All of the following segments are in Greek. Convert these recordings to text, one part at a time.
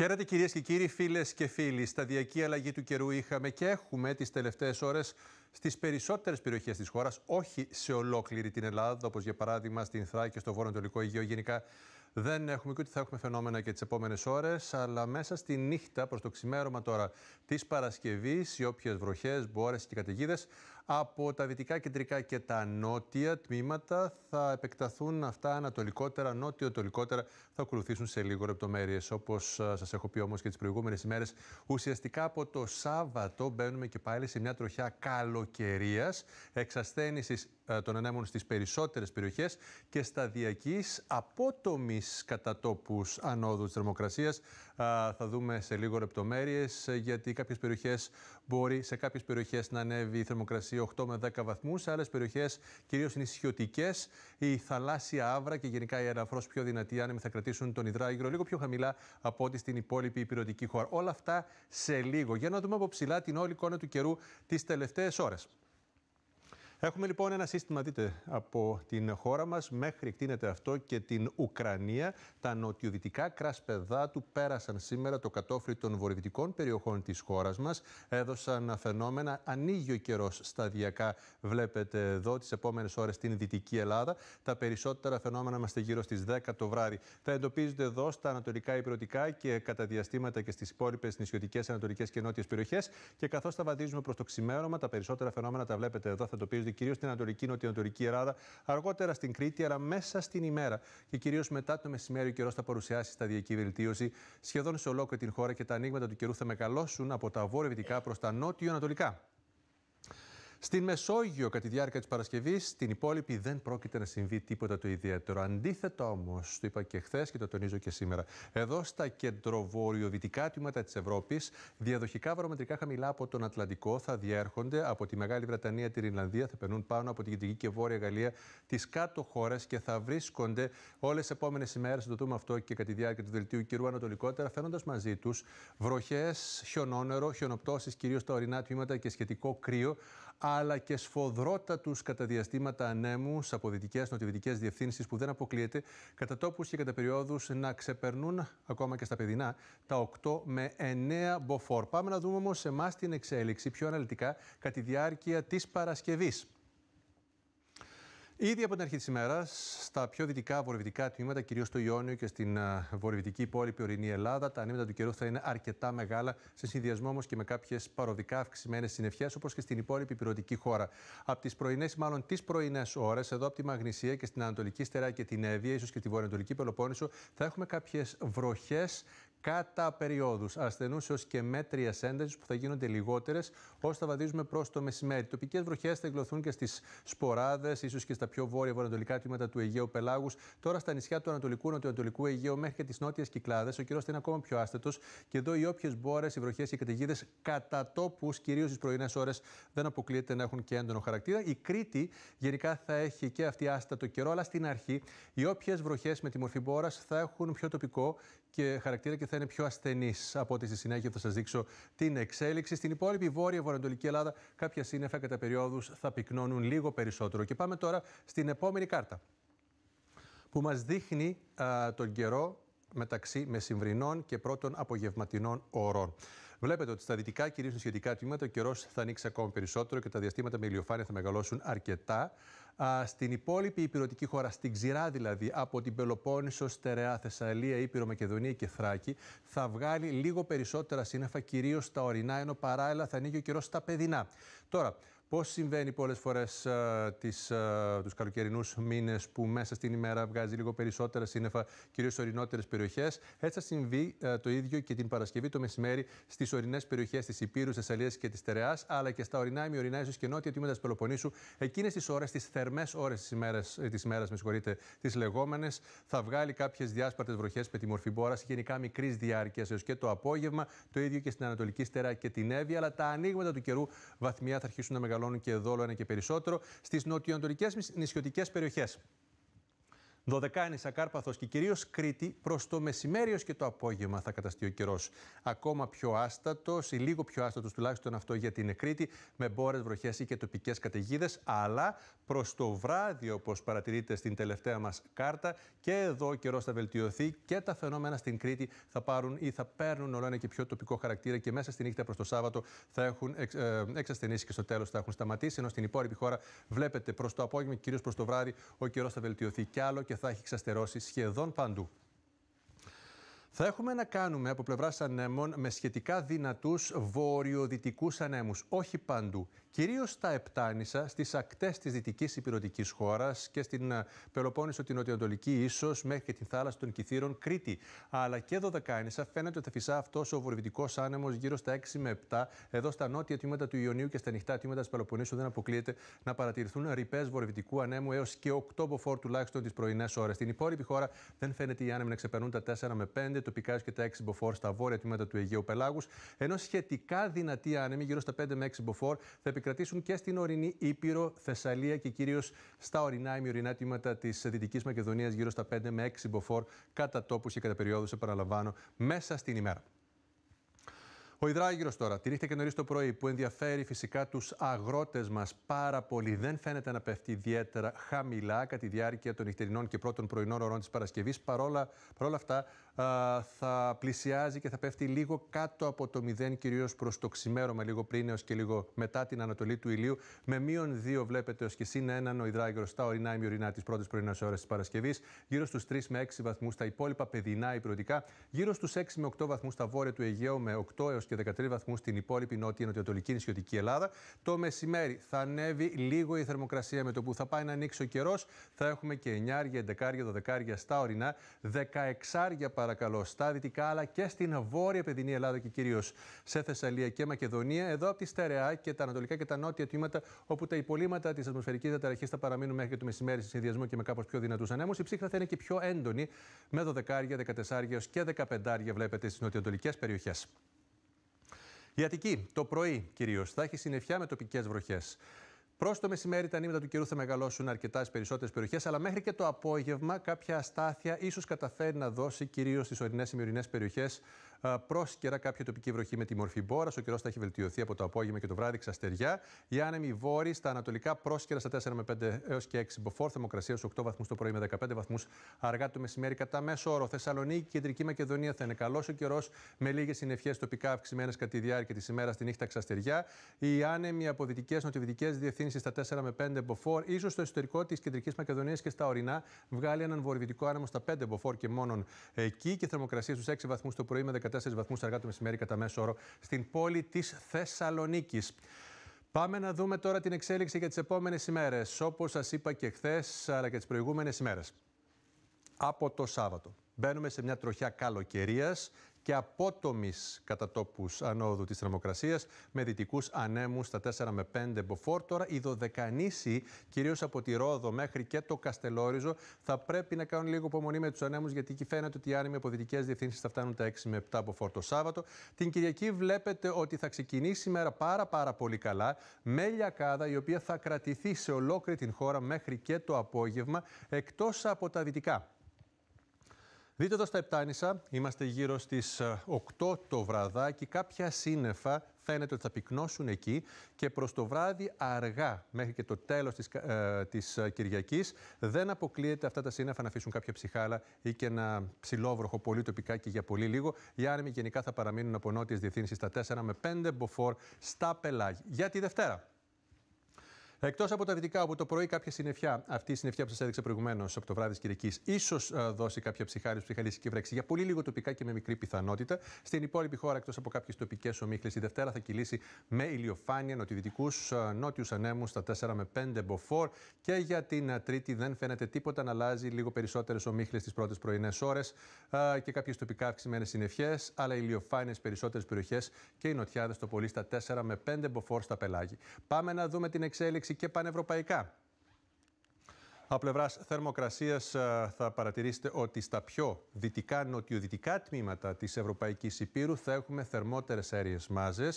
Χαίρετε κυρίες και κύριοι, φίλες και φίλοι. Σταδιακή αλλαγή του καιρού είχαμε και έχουμε τις τελευταίες ώρες στις περισσότερες περιοχές της χώρας, όχι σε ολόκληρη την Ελλάδα, όπως για παράδειγμα στην Θράκη και στο βόρειο-ανατολικό Αιγαίο. Γενικά δεν έχουμε και ούτε θα έχουμε φαινόμενα και τις επόμενες ώρες, αλλά μέσα στη νύχτα προς το ξημέρωμα τώρα της Παρασκευής, οι όποιες βροχές, μπόρες και καταιγίδες από τα δυτικά, κεντρικά και τα νότια τμήματα θα επεκταθούν αυτά ανατολικότερα, νότιο-τολικότερα. Θα ακολουθήσουν σε λίγο λεπτομέρειες. Όπως σας έχω πει όμως και τις προηγούμενες ημέρες, ουσιαστικά από το Σάββατο μπαίνουμε και πάλι σε μια τροχιά καλοκαιρίας, εξασθένησης ε, των ανέμων στις περισσότερες περιοχές και σταδιακής απότομης κατά ανόδου της θερμοκρασίας θα δούμε σε λίγο λεπτομέρειες, ε, γιατί κάποιες περιοχές μπορεί σε κάποιες περιοχές να ανέβει η θερμοκρασία 8 με 10 βαθμούς, σε άλλες περιοχές, κυρίως νησιωτικέ, η θαλάσσια άβρα και γενικά η ελαφρώ πιο δυνατή άνεμη θα κρατήσουν τον υδράγυρο λίγο πιο χαμηλά από ό,τι στην υπόλοιπη υπηρετική χώρα. Όλα αυτά σε λίγο. Για να δούμε από ψηλά την όλη εικόνα του καιρού τις τελευταίες ώρες. Έχουμε λοιπόν ένα σύστημα, δείτε, από την χώρα μας, μέχρι εκτείνεται αυτό και την Ουκρανία. Τα νοτιοδυτικά κρασπεδά του πέρασαν σήμερα το κατόφλι των βορειοδυτικών περιοχών της χώρας μας. Έδωσαν φαινόμενα, ανοίγει ο καιρός σταδιακά, βλέπετε εδώ, τις επόμενες ώρες στην Δυτική Ελλάδα. Τα περισσότερα φαινόμενα είμαστε γύρω στις 10 το βράδυ. Θα εντοπίζονται εδώ στα ανατολικά υπηρετικά και κατά διαστήματα και στις υπόλοιπες νησιωτικές, ανατολικές και νότιες περιοχές. Και καθώς τα βαδίζουμε προς το ξημέρωμα, τα περισσότερα φαινόμενα τα βλέπετε εδώ, θα εντοπίζονται κυρίως στην Ανατολική Νοτιοανατολική Ελλάδα, αργότερα στην Κρήτη, αλλά μέσα στην ημέρα. Και κυρίως μετά το μεσημέρι, ο καιρός θα παρουσιάσει σταδιακή βελτίωση σχεδόν σε ολόκληρη την χώρα και τα ανοίγματα του καιρού θα μεγαλώσουν από τα βόρεια δυτικα προς τα νότιο-ανατολικά. Στην Μεσόγειο, κατά τη διάρκεια της Παρασκευής, στην υπόλοιπη δεν πρόκειται να συμβεί τίποτα το ιδιαίτερο. Αντίθετα, όμως, το είπα και χθες και το τονίζω και σήμερα, εδώ στα κεντροβόρειο-δυτικά τμήματα της Ευρώπης, διαδοχικά βαρομετρικά χαμηλά από τον Ατλαντικό θα διέρχονται από τη Μεγάλη Βρετανία, την Ιρλανδία, θα περνούν πάνω από την Κεντρική και Βόρεια Γαλλία, τις κάτω χώρες και θα βρίσκονται όλες τις επόμενες ημέρες, το δούμε αυτό και κατά τη διάρκεια του δελτίου καιρού ανατολικότερα, φαίνοντα μαζί τους βροχές, χιονόνερο, χιονοπτώσεις κυρίως στα ορεινά τμήματα και σχετικό κρύο, αλλά και σφοδρότατους κατά διαστήματα ανέμου από δυτικές νοτιοδυτικές διευθύνσεις που δεν αποκλείεται κατά τόπους και κατά περιόδους να ξεπερνούν ακόμα και στα παιδινά τα 8 με 9 μποφόρ. Πάμε να δούμε όμως εμάς την εξέλιξη πιο αναλυτικά κατά τη διάρκεια της Παρασκευής. Ήδη από την αρχή της ημέρας, στα πιο δυτικά βορειοδυτικά τμήματα, κυρίως στο Ιόνιο και στην βορειοδυτική υπόλοιπη ορεινή Ελλάδα, τα ανήμετα του καιρού θα είναι αρκετά μεγάλα, σε συνδυασμό όμως και με κάποιες παροδικά αυξημένες συννεφιές, όπως και στην υπόλοιπη πυροτική χώρα. Από τις πρωινές, μάλλον τις πρωινές ώρες, εδώ από τη Μαγνησία και στην Ανατολική Στερά και την Εύβοια, ίσως και τη Βορειοανατολική Πελοπόννησο, θα έχουμε κάποιες βροχές, κατά περιόδους ασθενούς έως και μέτρια ένταση που θα γίνονται λιγότερες όσο θα βαδίζουμε προς το μεσημέρι. Τοπικές βροχές θα εγκλωθούν και στις σποράδες, ίσως και στα πιο βόρεια βορειοανατολικά τμήματα του Αιγαίου Πελάγους. Τώρα στα νησιά του Ανατολικού Νοτιοανατολικού Αιγαίου μέχρι και τις νότιες κυκλάδες. Ο καιρός είναι ακόμα πιο άστατο και εδώ οι όποιες μπόρες, οι βροχές και οι καταιγίδες κατά τόπους, κυρίως τι πρωινές ώρες, δεν αποκλείεται να έχουν και έντονο χαρακτήρα. Η Κρήτη γενικά θα έχει και αυτή άστατο καιρό, αλλά στην αρχή οι όποιες βροχές με τη μορφή μπόρας θα έχουν πιο τοπικό και χαρακτήρα και θα είναι πιο ασθενής από ό,τι στη συνέχεια θα σας δείξω την εξέλιξη. Στην υπόλοιπη βόρεια βορειοανατολική Ελλάδα, κάποια σύννεφα κατά περιόδους θα πυκνώνουν λίγο περισσότερο. Και πάμε τώρα στην επόμενη κάρτα που μας δείχνει τον καιρό μεταξύ μεσημβρινών και πρώτων απογευματινών ώρων. Βλέπετε ότι στα δυτικά, κυρίως σχετικά τμήματα, ο καιρός θα ανοίξει ακόμα περισσότερο και τα διαστήματα με ηλιοφάνεια θα μεγαλώσουν αρκετά στην υπόλοιπη υπηρετική χώρα, στην ξηρά δηλαδή, από την Πελοπόννησο, Στερεά, Θεσσαλία, Ήπειρο, Μακεδονία και Θράκη, θα βγάλει λίγο περισσότερα σύννεφα, κυρίως στα ορεινά, ενώ παράλληλα θα ανοίγει ο καιρός στα παιδινά. Τώρα, Πώς συμβαίνει πολλές φορές α, ε, τις, α, ε, τους καλοκαιρινούς μήνες που μέσα στην ημέρα βγάζει λίγο περισσότερα σύννεφα, κυρίως σε ορεινότερες περιοχές. Έτσι θα συμβεί α, ε, το ίδιο και την Παρασκευή το μεσημέρι στις ορεινές περιοχές της Υπήρους, Θεσσαλίας και της Τερεάς, αλλά και στα ορεινά ημιορεινά ίσως και νότια τμήματα της Πελοποννήσου. Εκείνες τις ώρες, τις θερμές ώρες της ημέρας, της ημέρας με συγχωρείτε, τις λεγόμενες, θα βγάλει κάποιες διάσπαρτες βροχές με τη μορφή μπόρας, γενικά μικρής διάρκειας έως και το απόγευμα, το ίδιο και στην Ανατολική Στερά και την Εύη, αλλά τα ανοίγματα του καιρού βαθμιά θα αρχίσουν να μεγαλώνουν μεγαλώνουν και δόλο ένα και περισσότερο στις νοτιοανατολικές νησιωτικές περιοχές. Δωδεκάνησα, Κάρπαθος και κυρίως Κρήτη προς το μεσημέριο και το απόγευμα θα καταστεί ο καιρός. Ακόμα πιο άστατος ή λίγο πιο άστατος τουλάχιστον αυτό για την Κρήτη με μπόρες, βροχές ή και τοπικές καταιγίδες, αλλά προς το βράδυ όπως παρατηρείτε στην τελευταία μας κάρτα και εδώ ο καιρός θα βελτιωθεί και τα φαινόμενα στην Κρήτη θα πάρουν ή θα παίρνουν όλο ένα και πιο τοπικό χαρακτήρα και μέσα στη νύχτα προς το Σάββατο θα έχουν εξ, εξασθενήσει και στο τέλος θα έχουν σταματήσει ενώ στην υπόλοιπη χώρα βλέπετε προς το απόγευμα κυρίως προς το βράδυ ο καιρός θα βελτιωθεί κι άλλο θα έχει ξαστερώσει σχεδόν παντού. Θα έχουμε να κάνουμε από πλευράς ανέμων με σχετικά δυνατούς βορειοδυτικούς ανέμους. Όχι παντού. Κυρίως στα Επτάνησα, στις ακτές της δυτικής υπηρετικής χώρας και στην ε, Πελοπόννησο, την Νοτιοανατολική, ίσως μέχρι και την θάλασσα των Κυθύρων, Κρήτη. Αλλά και εδώ Δεκάνησα φαίνεται ότι θα φυσά αυτός ο βορειοδυτικός άνεμος γύρω στα 6 με 7. Εδώ στα νότια τμήματα του Ιωνίου και στα νυχτά τμήματα της Πελοποννήσου δεν αποκλείεται να παρατηρηθούν ρηπές βορειοδυτικού ανέμου έως και 8 μποφόρ τουλάχιστον τις πρωινές ώρες. Στην υπόλοιπη χώρα δεν φαίνεται οι άνεμοι να ξεπερνούν τα 4 με 5 5 τοπικά και τα 6 μποφόρ στα βόρεια τμήματα του Αιγαίου Πελάγους, ενώ σχετικά δυνατή άνεμοι, γύρω στα 5 με 6 μποφόρ, θα επικρατήσουν και στην ορεινή Ήπειρο, Θεσσαλία και κυρίως στα ορεινά μειωρινά τμήματα της Δυτικής Μακεδονίας, γύρω στα 5 με 6 μποφόρ, κατά τόπους και κατά περιόδους, επαναλαμβάνω, μέσα στην ημέρα. Ο υδράγυρο τώρα νύχτα και νωρίς το πρωί, που ενδιαφέρει φυσικά τους αγρότες μας πάρα πολύ. Δεν φαίνεται να πέφτει ιδιαίτερα χαμηλά κατά τη διάρκεια των νυχτερινών και πρώτων πρωινών ωρών της Παρασκευής. Παρόλα, παρόλα αυτά, α, θα πλησιάζει και θα πέφτει λίγο κάτω από το μηδέν, κυρίως προς το ξημέρωμα, λίγο πριν έως και λίγο μετά την ανατολή του ηλίου. Με μείον δύο βλέπετε ως και σύν έναν ο υδράγυρο στα ορεινά ή μειωρινά της πρώτης πρωινέ ώρας της Παρασκευής. Γύρω στους 3 με 6 βαθμούς στα υπόλοιπα παιδινά υπηρετικά, Γύρω στους 6 με 8 βαθμούς στα βόρεια του Αιγαίου με 8 έως και 13 βαθμούς στην υπόλοιπη νότια νοτιοτολική νησιωτική Ελλάδα. Το μεσημέρι θα ανέβει λίγο η θερμοκρασία με το που θα πάει να ανοίξει ο καιρός. Θα έχουμε και 9, 11, 12 στα ορεινά, 16 παρακαλώ στα δυτικά αλλά και στην βόρεια παιδινή Ελλάδα και κυρίως σε Θεσσαλία και Μακεδονία. Εδώ από τη στερεά και τα ανατολικά και τα νότια τμήματα όπου τα υπολείμματα της ατμοσφαιρικής διαταραχής θα παραμείνουν μέχρι και το μεσημέρι σε συνδυασμό και με κάπως πιο δυνατούς ανέμους. Η ψύχρα θα είναι και πιο έντονη με 12, 14 και 15 βλέπετε στις νοτιοανατολικές περιοχές. Η Αττική το πρωί κυρίως θα έχει συννεφιά με τοπικές βροχές. Προς το μεσημέρι τα νήματα του καιρού θα μεγαλώσουν αρκετά στις περισσότερες περιοχές, αλλά μέχρι και το απόγευμα κάποια αστάθεια ίσως καταφέρει να δώσει κυρίως στις ορεινές ημιορεινέ περιοχές ε, πρόσκαιρα κάποια τοπική βροχή με τη μορφή μπόρας. Ο καιρός θα έχει βελτιωθεί από το απόγευμα και το βράδυ ξαστεριά. Η άνεμοι βόρειοι στα ανατολικά πρόσκαιρα στα 4 με 5 έως και 6 μποφόρ. Θερμοκρασία στους 8 βαθμούς το πρωί με 15 βαθμούς αργά το μεσημέρι κατά μέσο όρο. Θεσσαλονίκη, Κεντρική Μακεδονία θα είναι καλός ο καιρός με λίγες συνευχέ τοπικά αυξημένες κατά τη διάρκεια της ημέρας στη νύχτα ξαστεριά. Οι άνεμοι από δυτικές νοτιοδυτικές διευθύνσεις στα 4 με 5 μποφόρ. σω στο εσωτερικό της Κεντρικής Μακεδονίας και στα ορεινά βγάλει έναν βορειοδυτικό άνεμο στα 5 μποφόρ και μόνον εκεί και θερμοκρασία στους 6 βαθμούς το πρωί με 14 βαθμούς αργά το μεσημέρι κατά μέσο όρο στην πόλη της Θεσσαλονίκης. Πάμε να δούμε τώρα την εξέλιξη για τις επόμενες ημέρες. Όπως σας είπα και χθες, αλλά και τις προηγούμενες ημέρες. Από το Σάββατο. Μπαίνουμε σε μια τροχιά καλοκαιρίας και απότομης κατά τόπου ανόδου της θερμοκρασίας, με δυτικούς ανέμους στα 4 με 5 μποφόρ. Τώρα οι δωδεκανήσοι, κυρίως από τη Ρόδο μέχρι και το Καστελόριζο, θα πρέπει να κάνουν λίγο υπομονή με τους ανέμους, γιατί εκεί φαίνεται ότι οι άνεμοι από δυτικές διευθύνσεις θα φτάνουν τα 6 με 7 μποφόρ το Σάββατο. Την Κυριακή βλέπετε ότι θα ξεκινήσει η μέρα πάρα, πάρα πολύ καλά, με λιακάδα η οποία θα κρατηθεί σε ολόκληρη την χώρα μέχρι και το απόγευμα, εκτός από τα δυτικά. Δείτε εδώ στα Επτάνησα. Είμαστε γύρω στις 8 ε, το βραδάκι. Κάποια σύννεφα φαίνεται ότι θα πυκνώσουν εκεί και προς το βράδυ αργά, μέχρι και το τέλος της της ε, ε, Κυριακής, δεν αποκλείεται αυτά τα σύννεφα να αφήσουν κάποια ψυχάλα ή και ένα ψηλόβροχο πολύ τοπικά και για πολύ λίγο. Οι άνεμοι γενικά θα παραμείνουν από νότιες διευθύνσεις στα 4 με 5 μποφόρ στα πελάγια. Για τη Δευτέρα. Εκτός από τα δυτικά, όπου το πρωί κάποια συννεφιά, αυτή η συννεφιά που σας έδειξα προηγουμένως από το βράδυ τη Κυριακής, ίσως ε, δώσει κάποια ψυχάρι, ψυχαλίση και βρέξη για πολύ λίγο τοπικά και με μικρή πιθανότητα. Στην υπόλοιπη χώρα, εκτός από κάποιες τοπικές ομίχλες, η Δευτέρα θα κυλήσει με ηλιοφάνεια, νοτιοδυτικούς ε, νότιους ανέμους στα 4 με 5 μποφόρ και για την ε, Τρίτη δεν φαίνεται τίποτα να αλλάζει, λίγο περισσότερες ομίχλες τι πρώτες πρωινές ώρες και κάποιες τοπικά αυξημένες συννεφιές, αλλά ηλιοφάνειες περισσότερες περιοχές και οι νοτιάδες το πολύ στα 4 με 5 μποφόρ στα πελάγη. Πάμε να δούμε την εξέλιξη και πανευρωπαϊκά. Από πλευράς θερμοκρασίας, ε, θα παρατηρήσετε ότι στα πιο δυτικά, νοτιοδυτικά τμήματα της Ευρωπαϊκής Υπήρου θα έχουμε θερμότερες αέριες μάζες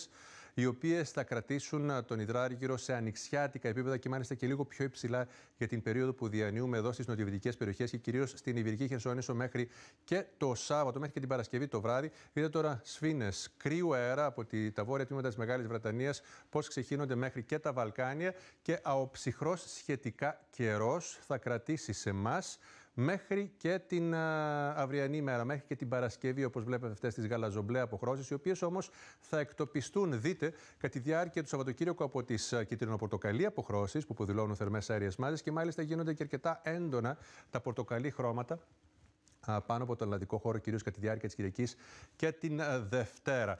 οι οποίες θα κρατήσουν ε, τον υδράργυρο σε ανοιξιάτικα επίπεδα και μάλιστα και λίγο πιο υψηλά για την περίοδο που διανύουμε εδώ στις νοτιοδυτικές περιοχές και κυρίως στην Ιβυρική Χερσόνησο μέχρι και το Σάββατο, μέχρι και την Παρασκευή το βράδυ. Είδα τώρα σφίνε κρύου αέρα από τα βόρεια τμήματα της Μεγάλης Βρετανίας, πώς ξεχύνονται μέχρι και τα Βαλκάνια και αοψυχρός σχετικά καιρός θα κρατήσει σε εμά μέχρι και την αυριανή μέρα, μέχρι και την Παρασκευή, όπως βλέπετε αυτές τις γαλαζομπλέ αποχρώσεις, οι οποίες όμως θα εκτοπιστούν, δείτε, κατά τη διάρκεια του Σαββατοκύριακου από τις κυτρινοπορτοκαλί αποχρώσεις που αποδηλώνουν θερμές αέριες μάζες και μάλιστα γίνονται και αρκετά έντονα τα πορτοκαλί χρώματα πάνω από το Ελλαδικό χώρο, κυρίως κατά τη διάρκεια της Κυριακής και την ε, Δευτέρα.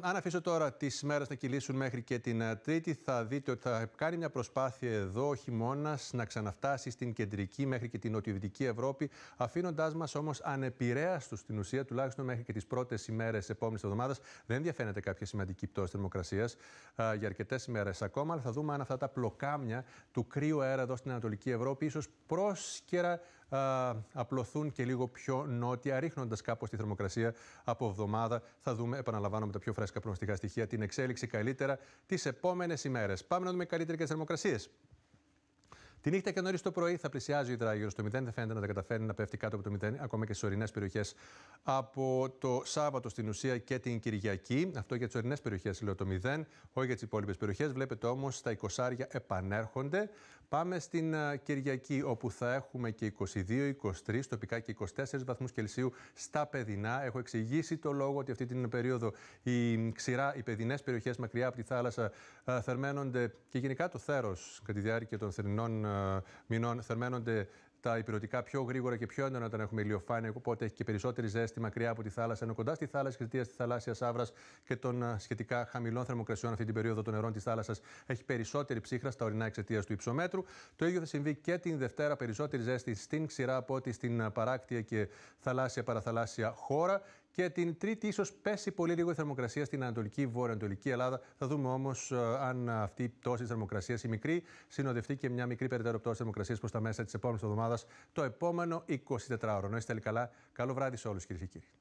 αν αφήσω τώρα τις μέρες να κυλήσουν μέχρι και την ε, Τρίτη, θα δείτε ότι θα κάνει μια προσπάθεια εδώ ο χειμώνας να ξαναφτάσει στην κεντρική μέχρι και την νοτιοδυτική Ευρώπη, αφήνοντάς μας όμως ανεπηρέαστο στην ουσία, τουλάχιστον μέχρι και τις πρώτες ημέρες επόμενης εβδομάδας. Δεν διαφαίνεται κάποια σημαντική πτώση θερμοκρασίας για αρκετές ημέρες ακόμα, αλλά θα δούμε αν αυτά τα πλοκάμια του κρύου αέρα εδώ στην Ανατολική Ευρώπη ίσως πρόσκαιρα α, απλωθούν και λίγο πιο νότια, ρίχνοντας κάπως τη θερμοκρασία από εβδομάδα. Θα δούμε, επαναλαμβάνω με τα πιο φρέσκα προνοστικά στοιχεία, την εξέλιξη καλύτερα τις επόμενες ημέρες. Πάμε να δούμε καλύτερα και θερμοκρασίες. Τη νύχτα και νωρίς το πρωί θα πλησιάζει ο υδράγυρος στο 0, δεν φαίνεται να τα καταφέρει να πέφτει κάτω από το 0, ακόμα και στι ορεινές περιοχές από το Σάββατο στην ουσία και την Κυριακή. Αυτό για τις ορεινές περιοχές, λέω το 0, όχι για τις υπόλοιπες περιοχές. Βλέπετε όμως τα 20 επανέρχονται. Πάμε στην ε, Κυριακή, όπου θα έχουμε και 22, 23, τοπικά και 24 βαθμούς Κελσίου στα Παιδινά. Έχω εξηγήσει το λόγο ότι αυτή την περίοδο η ξηρά, οι παιδινές περιοχές μακριά από τη θάλασσα ε, θερμαίνονται και γενικά το θέρος κατά τη διάρκεια των θερινών ε, μηνών θερμαίνονται τα υπηρετικά πιο γρήγορα και πιο έντονα όταν έχουμε ηλιοφάνεια. Οπότε έχει και περισσότερη ζέστη μακριά από τη θάλασσα, ενώ κοντά στη θάλασσα εξαιτίας της θαλάσσιας άβρας και των σχετικά χαμηλών θερμοκρασιών αυτή την περίοδο των νερών της θάλασσας έχει περισσότερη ψύχρα στα ορεινά εξαιτίας του υψομέτρου. Το ίδιο θα συμβεί και την Δευτέρα, περισσότερη ζέστη στην ξηρά από ό,τι στην παράκτια και θαλάσσια παραθαλάσσια χώρα. Και την Τρίτη, ίσως πέσει πολύ λίγο η θερμοκρασία στην Ανατολική Βόρεια-Ανατολική Ελλάδα. Θα δούμε όμως ε, αν αυτή η πτώση της θερμοκρασίας, η μικρή, συνοδευτεί και μια μικρή περαιτέρω πτώση θερμοκρασίας προς τα μέσα της επόμενης εβδομάδας, το επόμενο 24ωρο. Να είστε καλά. Καλό βράδυ σε όλους, κυρίες και κύριοι.